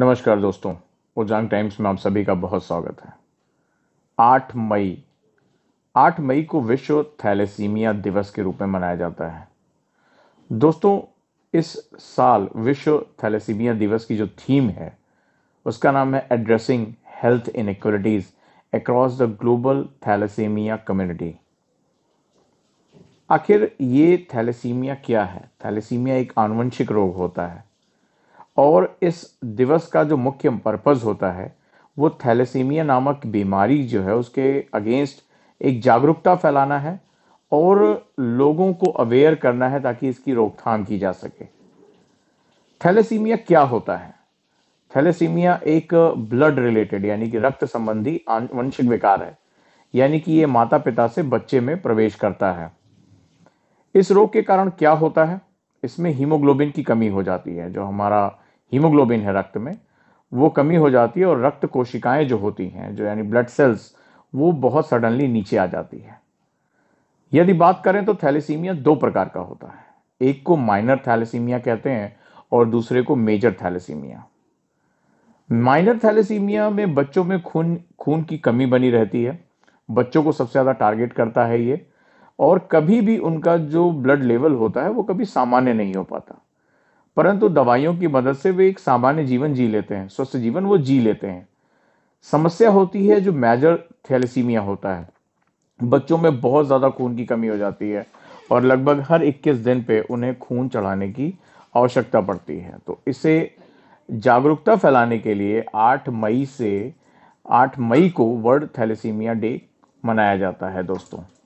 नमस्कार दोस्तों उजांग टाइम्स में आप सभी का बहुत स्वागत है 8 मई 8 मई को विश्व थैलेसीमिया दिवस के रूप में मनाया जाता है दोस्तों इस साल विश्व थैलेसीमिया दिवस की जो थीम है उसका नाम है addressing health inequalities across the global thalassemia community आखिर ये थैलेसीमिया क्या है थैलेसीमिया एक आनुवंशिक रोग होता है और इस दिवस का जो मुख्य पर्पज़ होता है वो थैलेसीमिया नामक बीमारी जो है उसके अगेंस्ट एक जागरूकता फैलाना है और लोगों को अवेयर करना है ताकि इसकी रोकथाम की जा सके थैलेसीमिया क्या होता है थैलेसीमिया एक ब्लड रिलेटेड यानी कि रक्त संबंधी वंशिक विकार है यानी कि ये माता पिता से बच्चे में प्रवेश करता है इस रोग के कारण क्या होता है इसमें हीमोग्लोबिन की कमी हो जाती है जो हमारा हीमोग्लोबिन है रक्त में वो कमी हो जाती है और रक्त कोशिकाएं जो होती हैं जो यानी ब्लड सेल्स वो बहुत सडनली नीचे आ जाती है यदि बात करें तो थैलेसीमिया दो प्रकार का होता है एक को माइनर थैलेसीमिया कहते हैं और दूसरे को मेजर थैलेसीमिया माइनर थैलेसीमिया में बच्चों में खून खून की कमी बनी रहती है बच्चों को सबसे ज़्यादा टारगेट करता है ये और कभी भी उनका जो ब्लड लेवल होता है वो कभी सामान्य नहीं हो पाता परंतु दवाइयों की मदद से वे एक सामान्य जीवन जी लेते हैं स्वस्थ जीवन वो जी लेते हैं समस्या होती है जो मेजर थैलेसीमिया होता है बच्चों में बहुत ज़्यादा खून की कमी हो जाती है और लगभग हर 21 दिन पे उन्हें खून चढ़ाने की आवश्यकता पड़ती है तो इसे जागरूकता फैलाने के लिए 8 मई से 8 मई को वर्ल्ड थैलेसीमिया डे मनाया जाता है दोस्तों